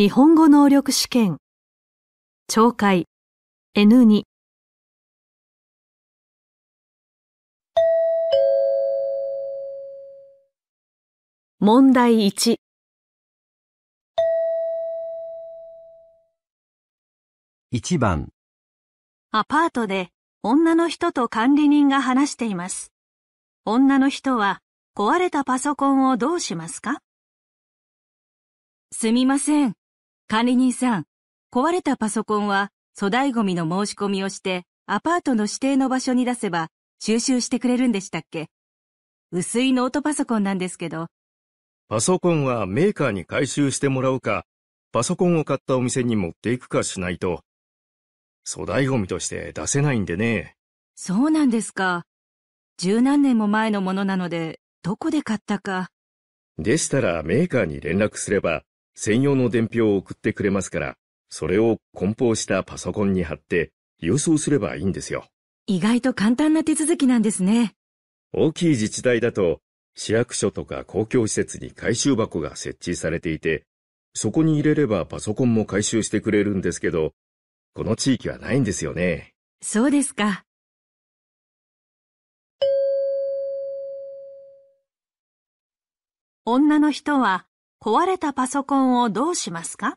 日本語能力試験懲戒 N2 問題1一番アパートで女の人と管理人が話しています。女の人は壊れたパソコンをどうしますかすみません。管理人さん、壊れたパソコンは粗大ゴミの申し込みをして、アパートの指定の場所に出せば収集してくれるんでしたっけ薄いノートパソコンなんですけど。パソコンはメーカーに回収してもらうか、パソコンを買ったお店に持っていくかしないと、粗大ゴミとして出せないんでね。そうなんですか。十何年も前のものなので、どこで買ったか。でしたらメーカーに連絡すれば、専用の伝票を送ってくれますから、それを梱包したパソコンに貼って郵送すればいいんですよ。意外と簡単な手続きなんですね。大きい自治体だと、市役所とか公共施設に回収箱が設置されていて、そこに入れればパソコンも回収してくれるんですけど、この地域はないんですよね。そうですか。女の人は壊れたパソコンをどうしますか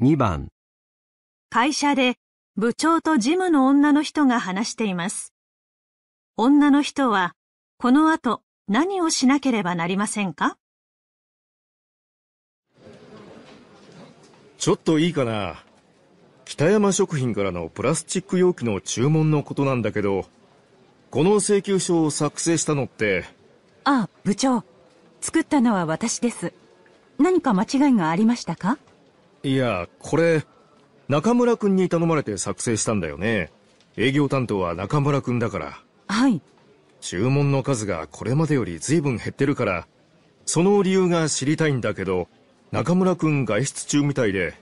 2番会社で部長と事務の女の人が話しています。女の人はこの後何をしなければなりませんかちょっといいかな。北山食品からのプラスチック容器の注文のことなんだけど、この請求書を作成したのって。ああ、部長。作ったのは私です。何か間違いがありましたかいや、これ、中村くんに頼まれて作成したんだよね。営業担当は中村くんだから。はい。注文の数がこれまでより随分減ってるから、その理由が知りたいんだけど、中村くん外出中みたいで、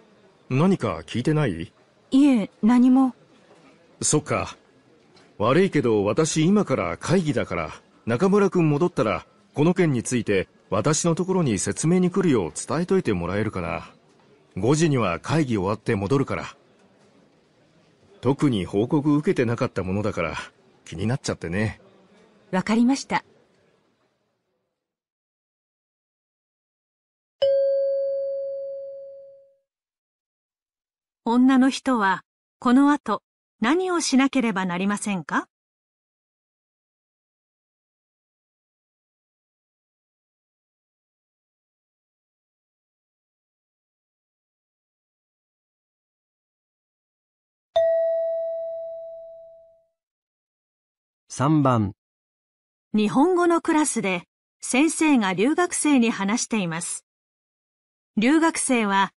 何か聞いてないいえ、何も。そっか。悪いけど私今から会議だから、中村くん戻ったら、この件について私のところに説明に来るよう伝えといてもらえるかな。5時には会議終わって戻るから。特に報告受けてなかったものだから、気になっちゃってね。わかりました。女の人は、この後、何をしなければなりませんか3番日本語のクラスで先生が留学生に話しています。留学生は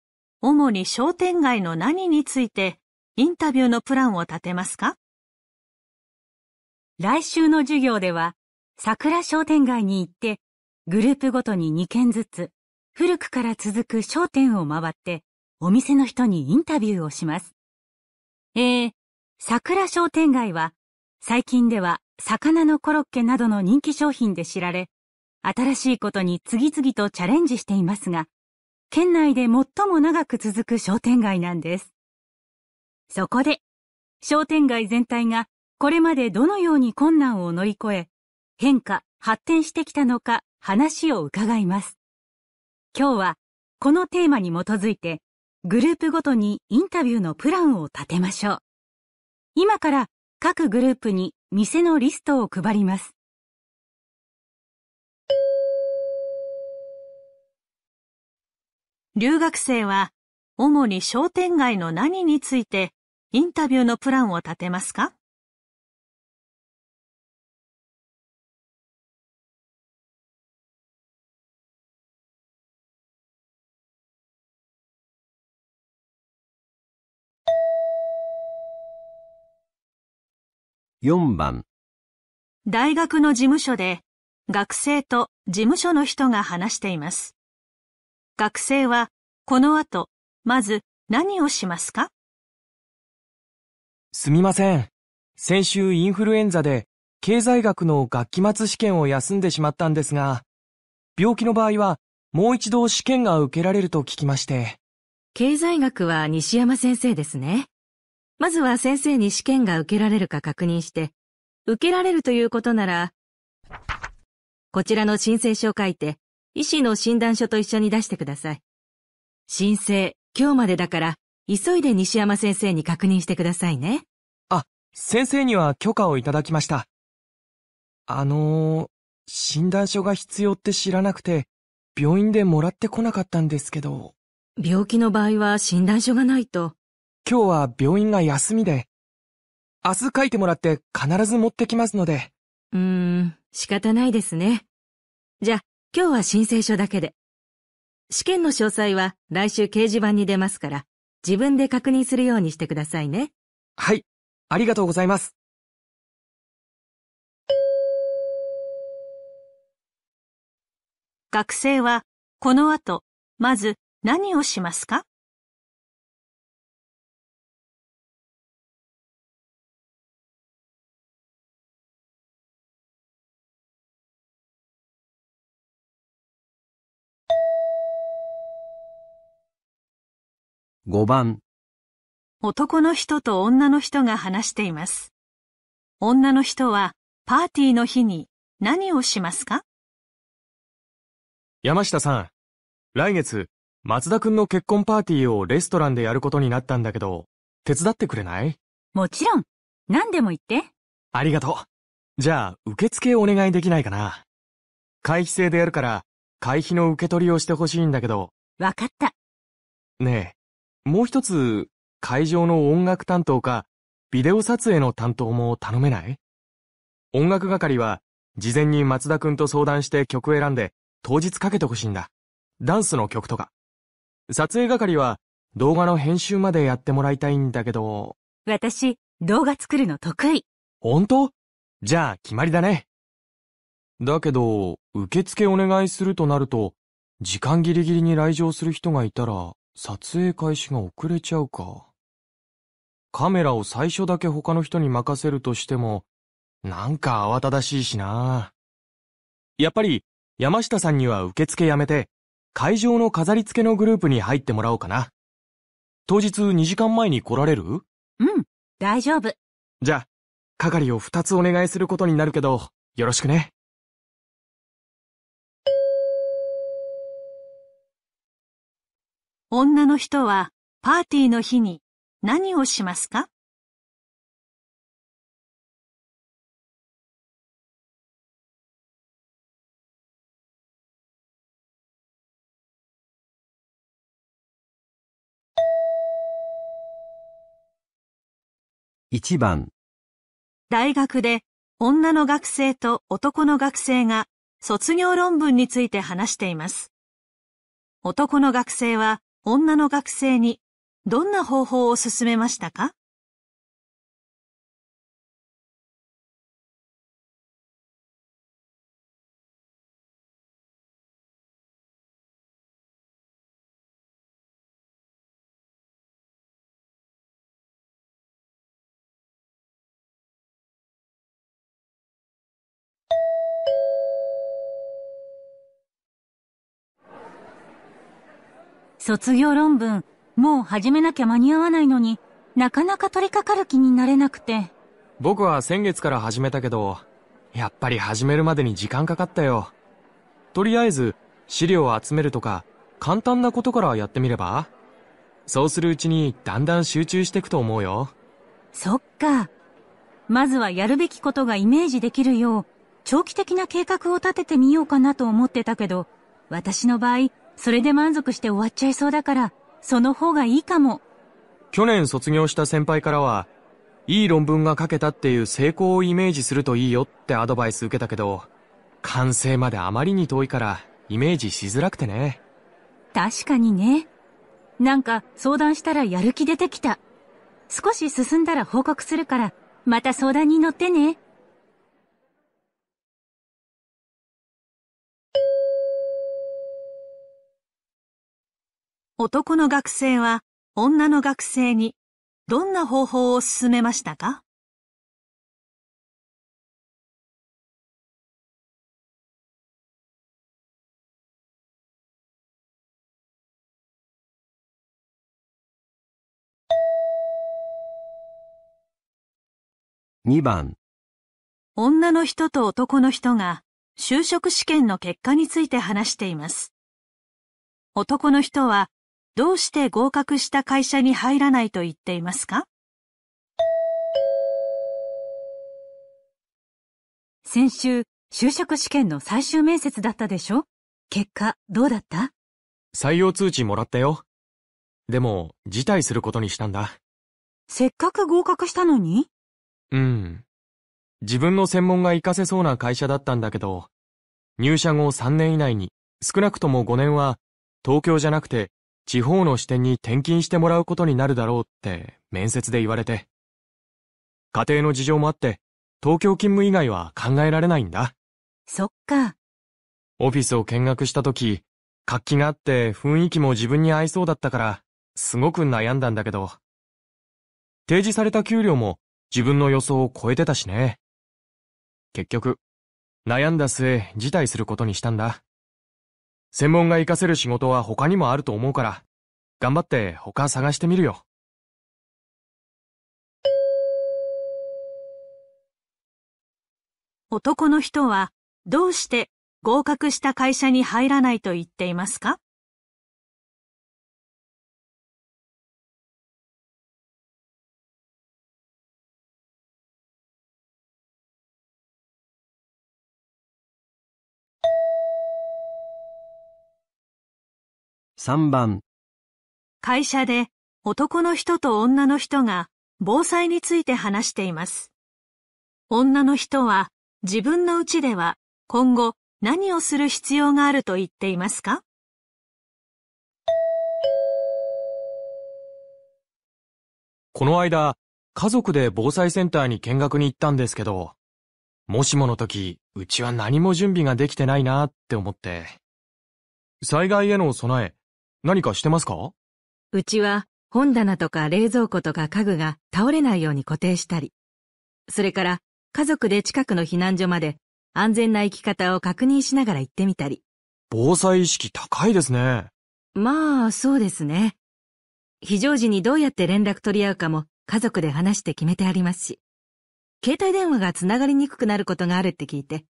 主に商店街の何についてインタビューのプランを立てますか来週の授業では、桜商店街に行って、グループごとに2件ずつ、古くから続く商店を回って、お店の人にインタビューをします。えー、桜商店街は、最近では魚のコロッケなどの人気商品で知られ、新しいことに次々とチャレンジしていますが、県内で最も長く続く商店街なんです。そこで、商店街全体がこれまでどのように困難を乗り越え、変化、発展してきたのか話を伺います。今日は、このテーマに基づいて、グループごとにインタビューのプランを立てましょう。今から各グループに店のリストを配ります。留学生は主に商店街の何についてインタビューのプランを立てますか4番大学の事務所で学生と事務所の人が話しています。学生はこの後、まず何をしますかすみません。先週インフルエンザで経済学の学期末試験を休んでしまったんですが、病気の場合はもう一度試験が受けられると聞きまして。経済学は西山先生ですね。まずは先生に試験が受けられるか確認して、受けられるということなら、こちらの申請書を書いて、医師の診断書と一緒に出してください。申請、今日までだから、急いで西山先生に確認してくださいね。あ、先生には許可をいただきました。あのー、診断書が必要って知らなくて、病院でもらってこなかったんですけど。病気の場合は診断書がないと。今日は病院が休みで、明日書いてもらって必ず持ってきますので。うーん、仕方ないですね。じゃあ、今日は申請書だけで。試験の詳細は来週掲示板に出ますから、自分で確認するようにしてくださいね。はい、ありがとうございます。学生は、この後、まず何をしますか5番男の人と女の人が話しています。女の人はパーティーの日に何をしますか山下さん、来月、松田くんの結婚パーティーをレストランでやることになったんだけど、手伝ってくれないもちろん、何でも言って。ありがとう。じゃあ、受付お願いできないかな。会費制でやるから、会費の受け取りをしてほしいんだけど。わかった。ねえ、もう一つ、会場の音楽担当か、ビデオ撮影の担当も頼めない音楽係は、事前に松田くんと相談して曲選んで、当日かけてほしいんだ。ダンスの曲とか。撮影係は、動画の編集までやってもらいたいんだけど。私、動画作るの得意。本当じゃあ、決まりだね。だけど、受付お願いするとなると、時間ギリギリに来場する人がいたら、撮影開始が遅れちゃうか。カメラを最初だけ他の人に任せるとしても、なんか慌ただしいしな。やっぱり、山下さんには受付やめて、会場の飾り付けのグループに入ってもらおうかな。当日2時間前に来られるうん、大丈夫。じゃあ、係を2つお願いすることになるけど、よろしくね。女の人はパーティーの日に何をしますか1番大学で女の学生と男の学生が卒業論文について話しています。男の学生は女の学生にどんな方法を勧めましたか卒業論文、もう始めなきゃ間に合わないのになかなか取り掛かる気になれなくて。僕は先月から始めたけど、やっぱり始めるまでに時間かかったよ。とりあえず、資料を集めるとか、簡単なことからやってみればそうするうちにだんだん集中していくと思うよ。そっか。まずはやるべきことがイメージできるよう、長期的な計画を立ててみようかなと思ってたけど、私の場合、それで満足して終わっちゃいそうだから、その方がいいかも。去年卒業した先輩からは、いい論文が書けたっていう成功をイメージするといいよってアドバイス受けたけど、完成まであまりに遠いからイメージしづらくてね。確かにね。なんか相談したらやる気出てきた。少し進んだら報告するから、また相談に乗ってね。男の学生は女の学生にどんな方法を勧めましたか2番女の人と男の人が就職試験の結果について話しています。男の人はどうして合格した会社に入らないと言っていますか先週、就職試験の最終面接だったでしょ結果、どうだった採用通知もらったよ。でも、辞退することにしたんだ。せっかく合格したのにうん。自分の専門が活かせそうな会社だったんだけど、入社後3年以内に少なくとも5年は東京じゃなくて地方の支店に転勤してもらうことになるだろうって面接で言われて。家庭の事情もあって、東京勤務以外は考えられないんだ。そっか。オフィスを見学した時、活気があって雰囲気も自分に合いそうだったから、すごく悩んだんだけど。提示された給料も自分の予想を超えてたしね。結局、悩んだ末辞退することにしたんだ。専門が活かせる仕事は他にもあると思うから、頑張って他探してみるよ。男の人はどうして合格した会社に入らないと言っていますか3番会社で男の人と女の人が防災について話しています。女の人は自分のうちでは今後何をする必要があると言っていますかこの間、家族で防災センターに見学に行ったんですけど、もしもの時、うちは何も準備ができてないなって思って。災害への備え、何かしてますかうちは本棚とか冷蔵庫とか家具が倒れないように固定したり、それから家族で近くの避難所まで安全な生き方を確認しながら行ってみたり。防災意識高いですね。まあ、そうですね。非常時にどうやって連絡取り合うかも家族で話して決めてありますし。携帯電話が繋がりにくくなることがあるって聞いて。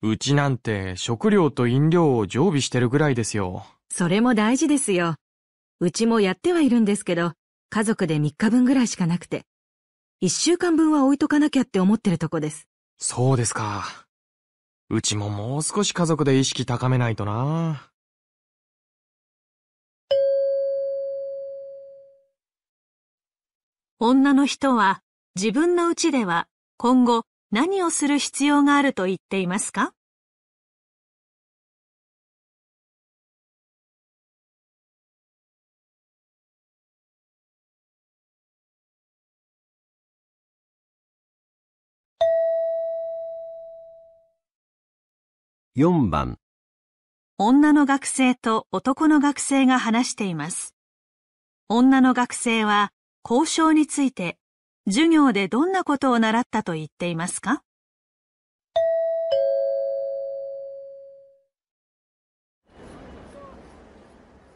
うちなんて食料と飲料を常備してるぐらいですよ。それも大事ですよ。うちもやってはいるんですけど、家族で3日分ぐらいしかなくて。1週間分は置いとかなきゃって思ってるとこです。そうですか。うちももう少し家族で意識高めないとな。女の人は自分のうちでは今後何をする必要があると言っていますか4番女の学生と男の学生が話しています。女の学生は交渉について授業でどんなことを習ったと言っていますか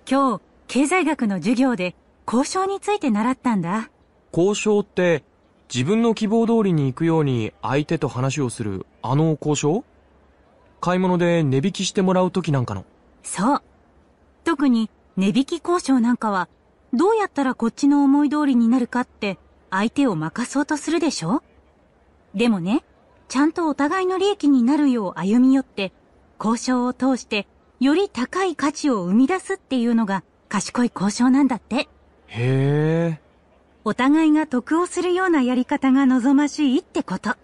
今日、経済学の授業で交渉について習ったんだ。交渉って自分の希望通りに行くように相手と話をするあの交渉買い物で値引きしてもらう時なんかの。そう。特に値引き交渉なんかは、どうやったらこっちの思い通りになるかって相手を任そうとするでしょでもね、ちゃんとお互いの利益になるよう歩み寄って、交渉を通してより高い価値を生み出すっていうのが賢い交渉なんだって。へえ。お互いが得をするようなやり方が望ましいってこと。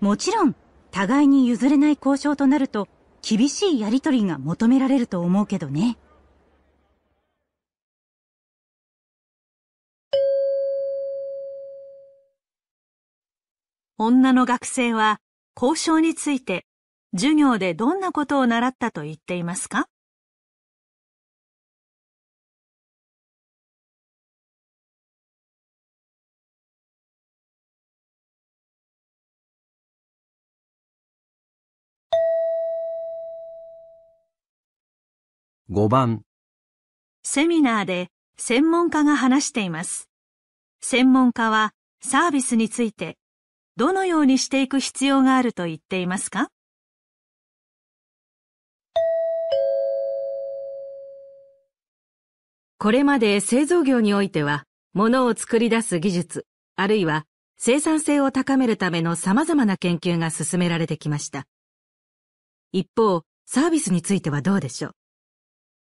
もちろん、互いに譲れない交渉となると、厳しいやりとりが求められると思うけどね。女の学生は交渉について授業でどんなことを習ったと言っていますか5番セミナーで専門家が話しています。専門家はサービスについてどのようにしていく必要があると言っていますかこれまで製造業においては、物を作り出す技術、あるいは生産性を高めるための様々な研究が進められてきました。一方、サービスについてはどうでしょう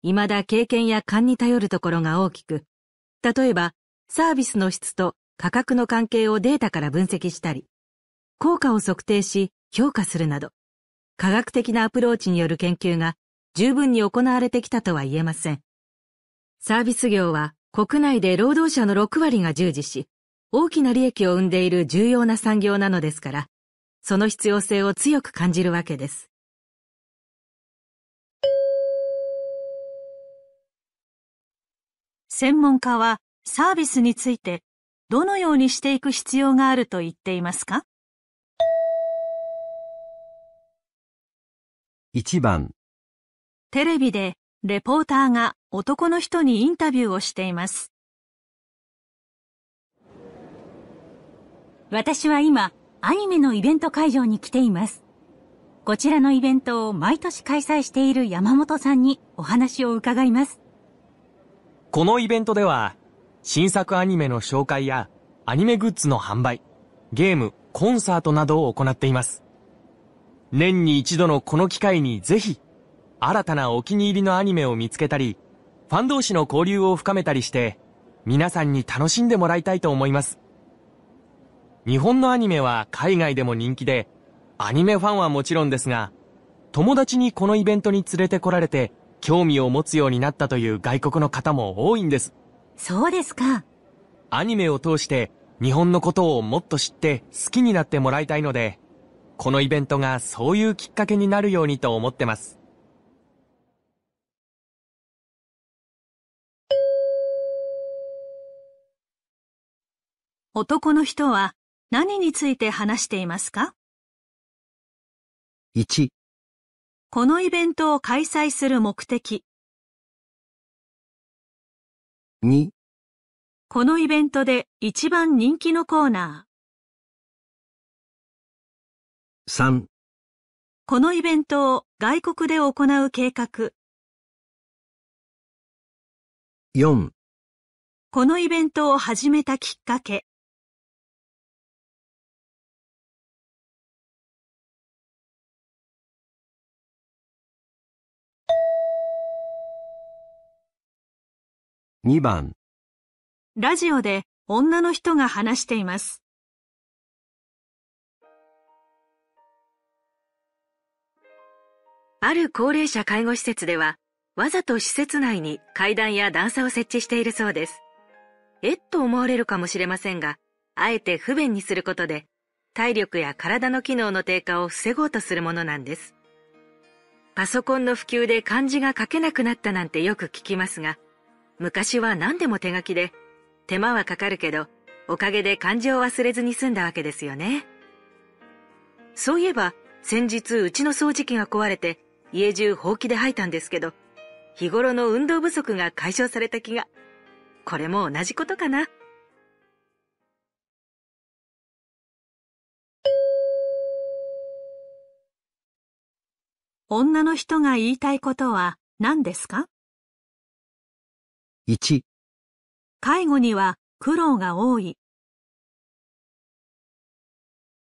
未だ経験や勘に頼るところが大きく、例えば、サービスの質と価格の関係をデータから分析したり、効果を測定し評価するなど、科学的なアプローチによる研究が十分に行われてきたとは言えません。サービス業は国内で労働者の6割が従事し、大きな利益を生んでいる重要な産業なのですから、その必要性を強く感じるわけです。専門家はサービスについてどのようにしていく必要があると言っていますか ?1 番テレビでレポーターが男の人にインタビューをしています。私は今アニメのイベント会場に来ています。こちらのイベントを毎年開催している山本さんにお話を伺います。このイベントでは、新作アニメの紹介や、アニメグッズの販売、ゲーム、コンサートなどを行っています。年に一度のこの機会にぜひ、新たなお気に入りのアニメを見つけたり、ファン同士の交流を深めたりして、皆さんに楽しんでもらいたいと思います。日本のアニメは海外でも人気で、アニメファンはもちろんですが、友達にこのイベントに連れてこられて、興味を持つようになったという外国の方も多いんです。そうですか。アニメを通して日本のことをもっと知って好きになってもらいたいので、このイベントがそういうきっかけになるようにと思ってます。男の人は何について話していますか 1, このイベントを開催する目的。2このイベントで一番人気のコーナー。3このイベントを外国で行う計画。4このイベントを始めたきっかけ。2番ラジオで女の人が話しています。ある高齢者介護施設では、わざと施設内に階段や段差を設置しているそうです。えっと思われるかもしれませんが、あえて不便にすることで、体力や体の機能の低下を防ごうとするものなんです。パソコンの普及で漢字が書けなくなったなんてよく聞きますが、昔は何でも手書きで、手間はかかるけど、おかげで漢字を忘れずに済んだわけですよね。そういえば、先日うちの掃除機が壊れて、家中ほうきで吐いたんですけど、日頃の運動不足が解消された気が。これも同じことかな。女の人が言いたいことは何ですか1介護には苦労が多い。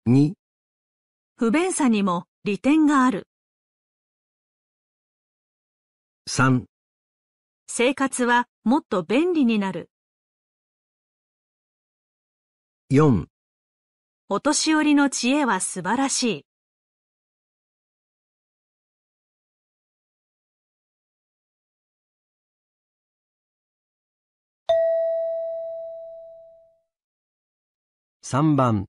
2不便さにも利点がある。3生活はもっと便利になる。4お年寄りの知恵は素晴らしい。3番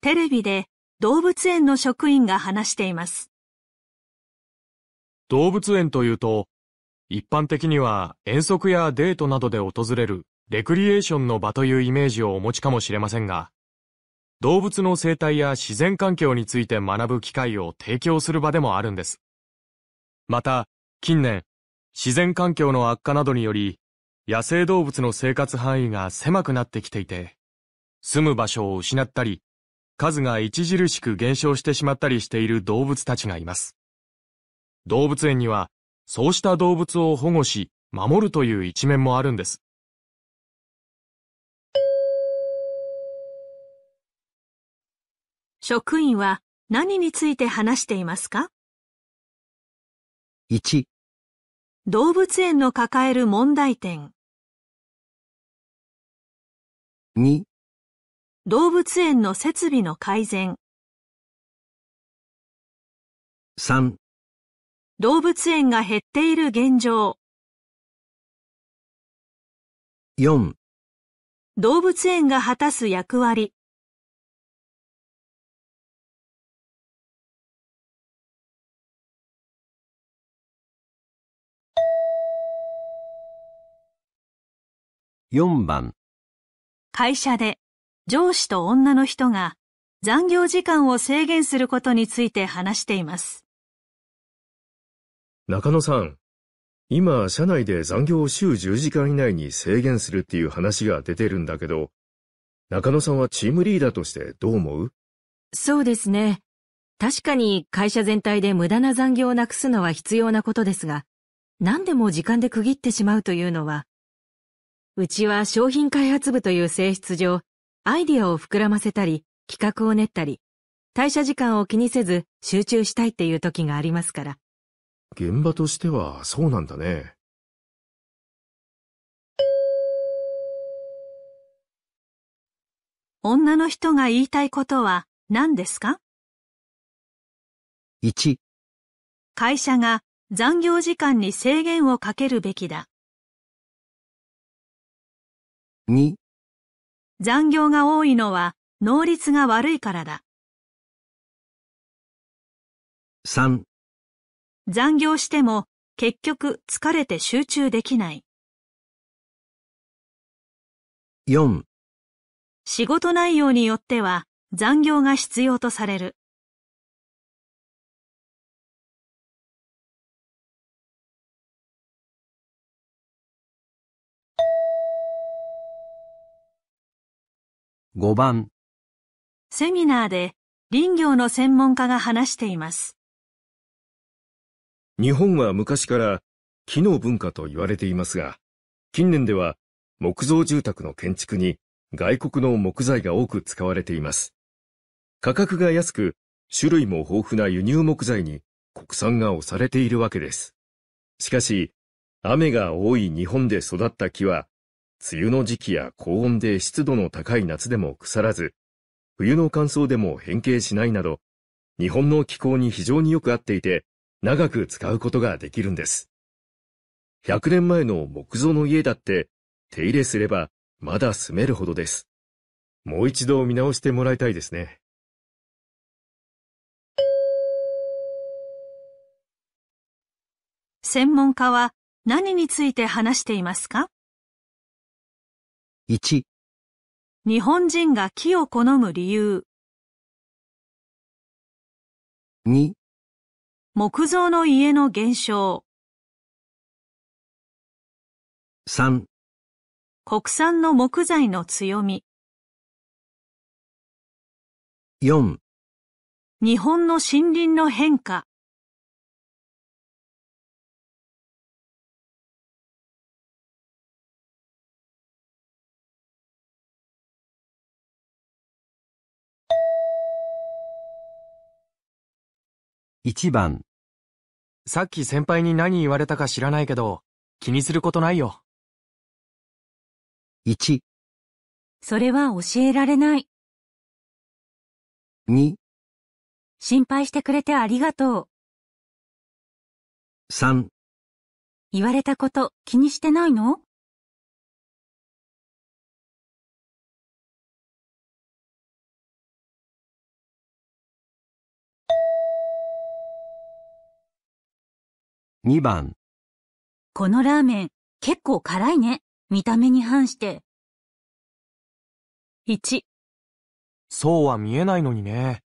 テレビで動物園の職員が話しています。動物園というと、一般的には遠足やデートなどで訪れるレクリエーションの場というイメージをお持ちかもしれませんが、動物の生態や自然環境について学ぶ機会を提供する場でもあるんです。また、近年、自然環境の悪化などにより、野生動物の生活範囲が狭くなってきていて、住む場所を失ったり、数が著しく減少してしまったりしている動物たちがいます。動物園には、そうした動物を保護し、守るという一面もあるんです。職員は何について話していますか ?1 動物園の抱える問題点2動物園の設備の改善。3動物園が減っている現状。4動物園が果たす役割。4番会社で上司と女の人が残業時間を制限することについて話しています。中野さん、今、社内で残業を週10時間以内に制限するっていう話が出てるんだけど、中野さんはチームリーダーとしてどう思うそうですね。確かに会社全体で無駄な残業をなくすのは必要なことですが、何でも時間で区切ってしまうというのは、うちは商品開発部という性質上、アイディアを膨らませたり、企画を練ったり、退社時間を気にせず集中したいっていう時がありますから。現場としてはそうなんだね。女の人が言いたいことは何ですか ?1 会社が残業時間に制限をかけるべきだ。2残業が多いのは能率が悪いからだ。3残業しても結局疲れて集中できない。4仕事内容によっては残業が必要とされる。5番セミナーで林業の専門家が話しています。日本は昔から木の文化と言われていますが、近年では木造住宅の建築に外国の木材が多く使われています。価格が安く、種類も豊富な輸入木材に国産が押されているわけです。しかし、雨が多い日本で育った木は梅雨の時期や高温で湿度の高い夏でも腐らず、冬の乾燥でも変形しないなど、日本の気候に非常によく合っていて、長く使うことができるんです。100年前の木造の家だって、手入れすればまだ住めるほどです。もう一度見直してもらいたいですね。専門家は何について話していますか1日本人が木を好む理由2木造の家の減少3国産の木材の強み4日本の森林の変化1番さっき先輩に何言われたか知らないけど、気にすることないよ。1それは教えられない。2心配してくれてありがとう。3言われたこと気にしてないの2番。このラーメン、結構辛いね。見た目に反して。1。そうは見えないのにね。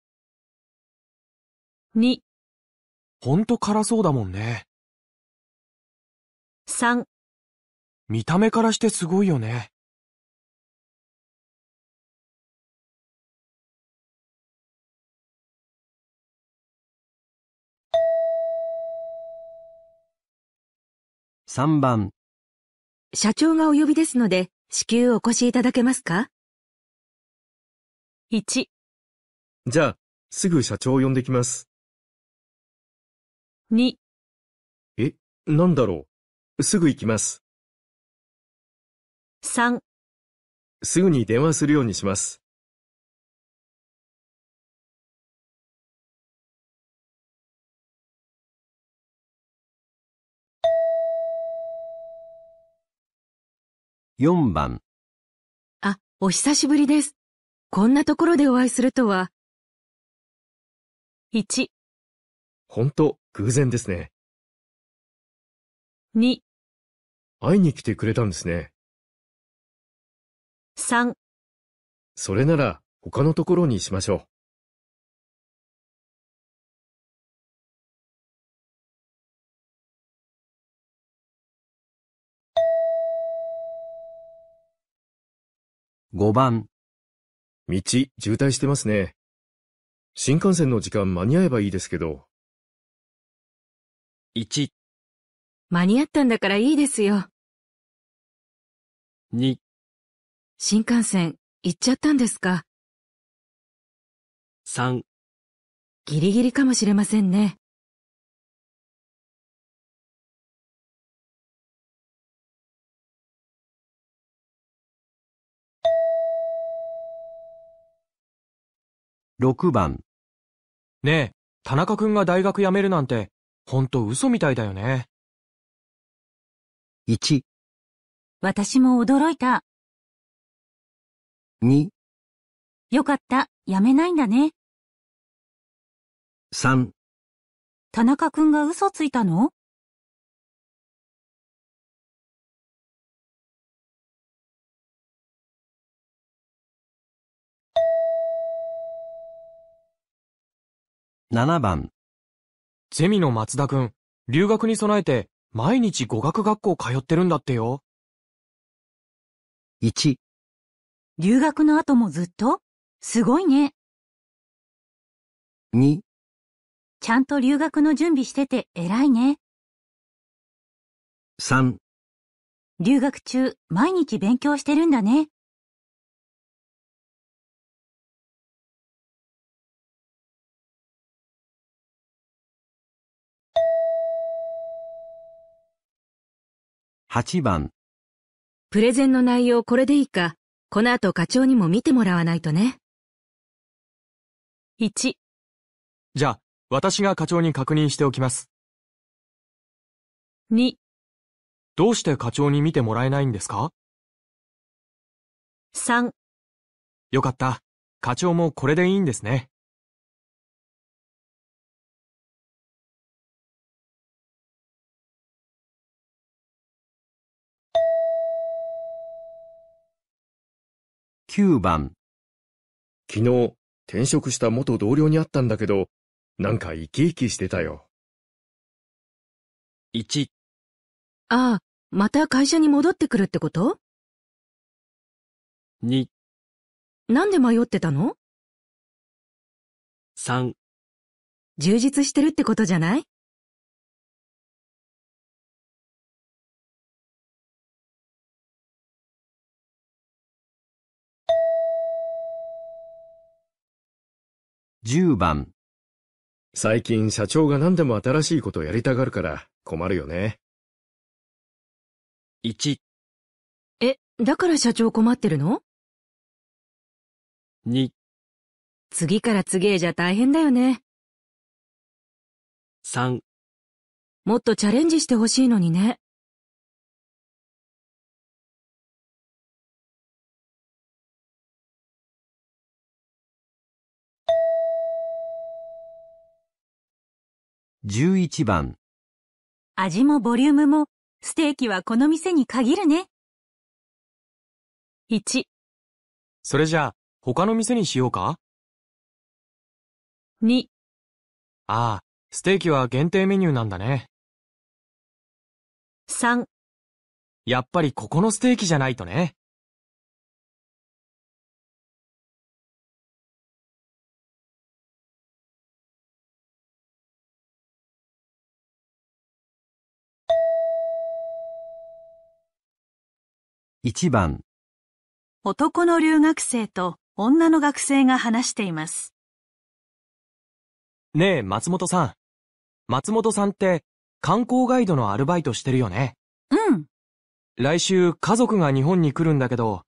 2。ほんと辛そうだもんね。3。見た目からしてすごいよね。3番。社長がお呼びですので、至急お越しいただけますか ?1。じゃあ、すぐ社長を呼んできます。2。え、なんだろう。すぐ行きます。3。すぐに電話するようにします。4番。あ、お久しぶりです。こんなところでお会いするとは。1、ほんと、偶然ですね。2、会いに来てくれたんですね。3。それなら、他のところにしましょう。5番。道、渋滞してますね。新幹線の時間間に合えばいいですけど。1、間に合ったんだからいいですよ。2、新幹線、行っちゃったんですか。3、ギリギリかもしれませんね。6番。ねえ、田中くんが大学辞めるなんて、ほんと嘘みたいだよね。1、私も驚いた。2、よかった、辞めないんだね。3、田中くんが嘘ついたの7番。ゼミの松田くん、留学に備えて毎日語学学校通ってるんだってよ。1。留学の後もずっとすごいね。2。ちゃんと留学の準備してて偉いね。3。留学中、毎日勉強してるんだね。8番。プレゼンの内容これでいいか、この後課長にも見てもらわないとね。1。じゃあ、私が課長に確認しておきます。2。どうして課長に見てもらえないんですか ?3。よかった。課長もこれでいいんですね。9番昨日、転職した元同僚に会ったんだけど、なんか生き生きしてたよ。1ああ、また会社に戻ってくるってこと2なんで迷ってたの3充実してるってことじゃない10番最近社長が何でも新しいことをやりたがるから困るよね。1え、だから社長困ってるの ?2 次から次へじゃ大変だよね。3もっとチャレンジしてほしいのにね。11番味もボリュームもステーキはこの店に限るね。1それじゃあ他の店にしようか2ああ、ステーキは限定メニューなんだね。3やっぱりここのステーキじゃないとね。1番男の留学生と女の学生が話しています。ねえ、松本さん。松本さんって観光ガイドのアルバイトしてるよね。うん。来週家族が日本に来るんだけど、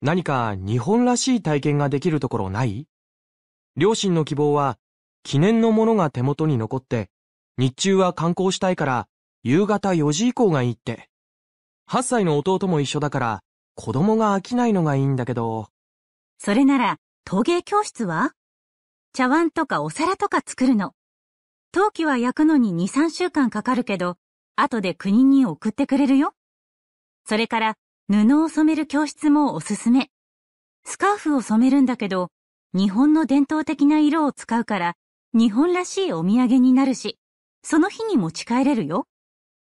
何か日本らしい体験ができるところない両親の希望は記念のものが手元に残って、日中は観光したいから夕方4時以降がいいって。8歳の弟も一緒だから、子供が飽きないのがいいんだけど。それなら、陶芸教室は茶碗とかお皿とか作るの。陶器は焼くのに2、3週間かかるけど、後で国に送ってくれるよ。それから、布を染める教室もおすすめ。スカーフを染めるんだけど、日本の伝統的な色を使うから、日本らしいお土産になるし、その日に持ち帰れるよ。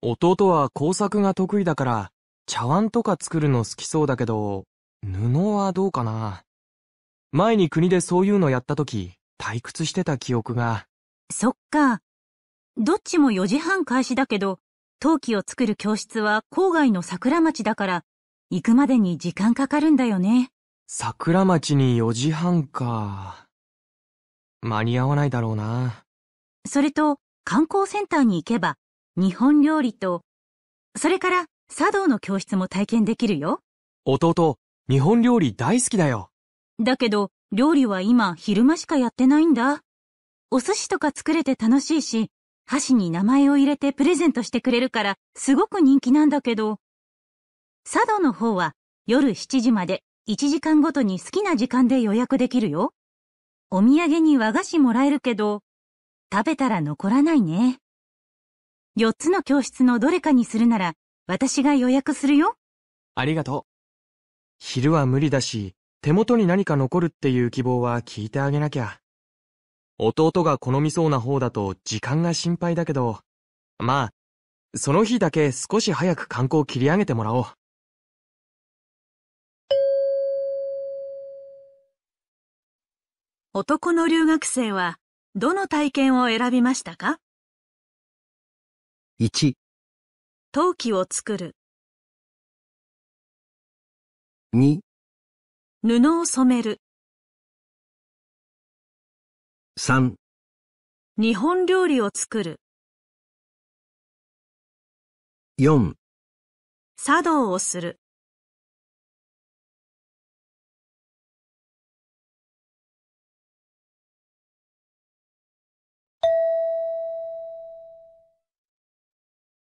弟は工作が得意だから、茶碗とか作るの好きそうだけど、布はどうかな。前に国でそういうのやった時、退屈してた記憶が。そっか。どっちも4時半開始だけど、陶器を作る教室は郊外の桜町だから、行くまでに時間かかるんだよね。桜町に4時半か。間に合わないだろうな。それと、観光センターに行けば、日本料理と、それから茶道の教室も体験できるよ。弟、日本料理大好きだよ。だけど、料理は今昼間しかやってないんだ。お寿司とか作れて楽しいし、箸に名前を入れてプレゼントしてくれるからすごく人気なんだけど。茶道の方は夜7時まで1時間ごとに好きな時間で予約できるよ。お土産に和菓子もらえるけど、食べたら残らないね。4つの教室のどれかにするなら、私が予約するよ。ありがとう。昼は無理だし、手元に何か残るっていう希望は聞いてあげなきゃ。弟が好みそうな方だと時間が心配だけど、まあ、その日だけ少し早く観光切り上げてもらおう。男の留学生はどの体験を選びましたか1陶器を作る2布を染める3日本料理を作る4茶道をする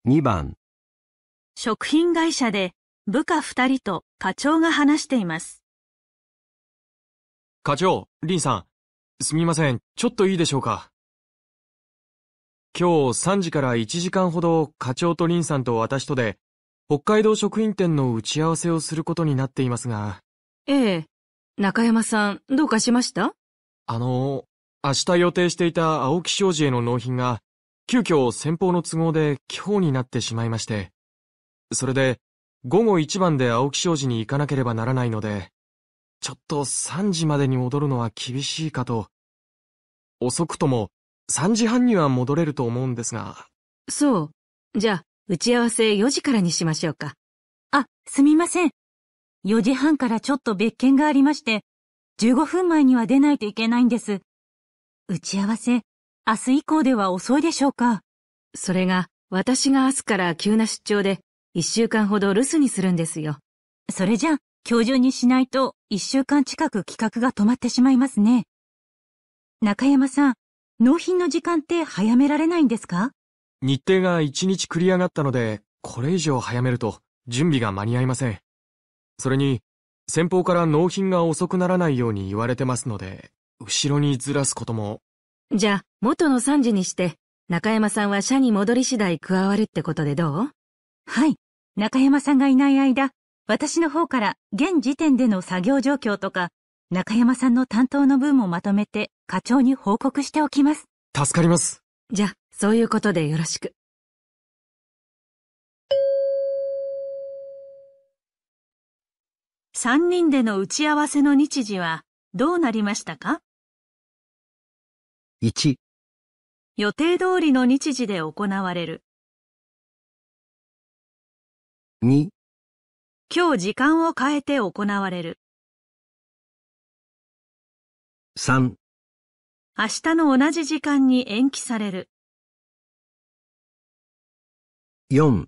2番食品会社で部下2人と課長が話しています。課長、林さん、すみません、ちょっといいでしょうか。今日3時から1時間ほど課長と林さんと私とで、北海道食品店の打ち合わせをすることになっていますが。ええ。中山さん、どうかしましたあの、明日予定していた青木商事への納品が、急遽先方の都合で今日になってしまいまして、それで午後一番で青木商事に行かなければならないので、ちょっと3時までに戻るのは厳しいかと。遅くとも3時半には戻れると思うんですが。そう。じゃあ、打ち合わせ4時からにしましょうか。あ、すみません。4時半からちょっと別件がありまして、15分前には出ないといけないんです。打ち合わせ、明日以降では遅いでしょうかそれが、私が明日から急な出張で、一週間ほど留守にするんですよ。それじゃ、今日中にしないと、一週間近く企画が止まってしまいますね。中山さん、納品の時間って早められないんですか日程が一日繰り上がったので、これ以上早めると、準備が間に合いません。それに、先方から納品が遅くならないように言われてますので、後ろにずらすこともじゃあ、元の3時にして、中山さんは社に戻り次第加わるってことでどうはい。中山さんがいない間、私の方から現時点での作業状況とか、中山さんの担当の分もまとめて課長に報告しておきます。助かります。じゃあ、そういうことでよろしく。3人での打ち合わせの日時はどうなりましたか1予定通りの日時で行われる2今日時間を変えて行われる3明日の同じ時間に延期される4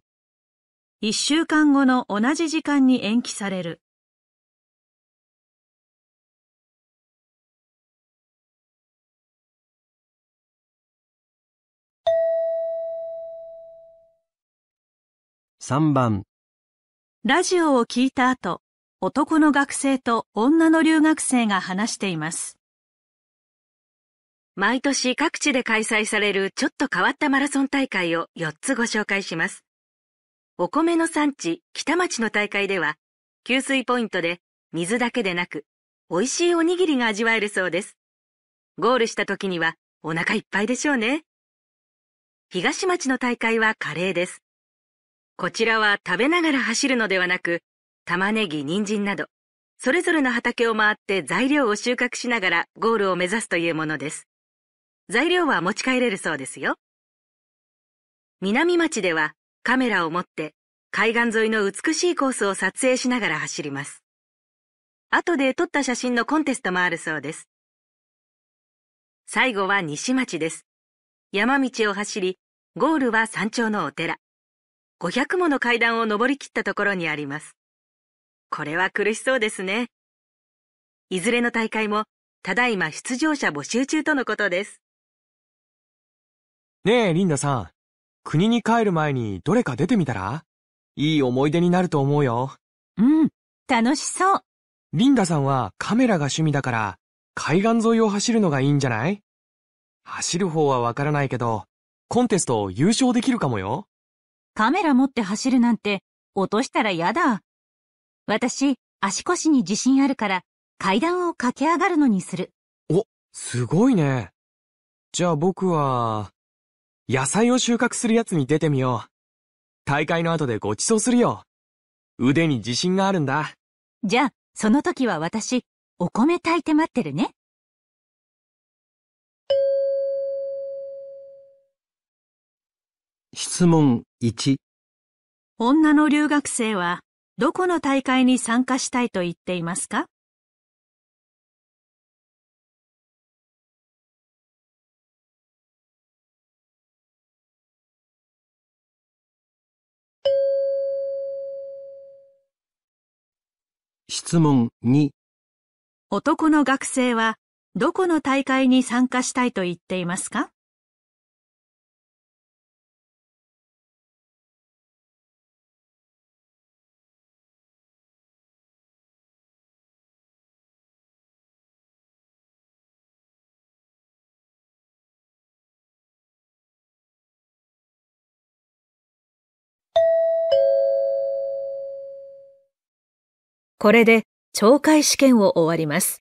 1週間後の同じ時間に延期される3番ラジオを聞いた後、男の学生と女の留学生が話しています。毎年各地で開催されるちょっと変わったマラソン大会を4つご紹介します。お米の産地、北町の大会では、給水ポイントで水だけでなく、美味しいおにぎりが味わえるそうです。ゴールした時にはお腹いっぱいでしょうね。東町の大会はカレーです。こちらは食べながら走るのではなく、玉ねぎ、人参など、それぞれの畑を回って材料を収穫しながらゴールを目指すというものです。材料は持ち帰れるそうですよ。南町ではカメラを持って海岸沿いの美しいコースを撮影しながら走ります。後で撮った写真のコンテストもあるそうです。最後は西町です。山道を走り、ゴールは山頂のお寺。500もの階段を登り切ったところにあります。これは苦しそうですね。いずれの大会も、ただいま出場者募集中とのことです。ねえ、リンダさん。国に帰る前にどれか出てみたらいい思い出になると思うよ。うん、楽しそう。リンダさんはカメラが趣味だから、海岸沿いを走るのがいいんじゃない走る方はわからないけど、コンテスト優勝できるかもよ。カメラ持って走るなんて、落としたらやだ。私、足腰に自信あるから、階段を駆け上がるのにする。お、すごいね。じゃあ僕は、野菜を収穫するやつに出てみよう。大会の後でご馳走するよ。腕に自信があるんだ。じゃあ、その時は私、お米炊いて待ってるね。問1女の留学生はどこの大会に参加したいと言っていますか質問2男の学生はどこの大会に参加したいと言っていますかこれで懲戒試験を終わります。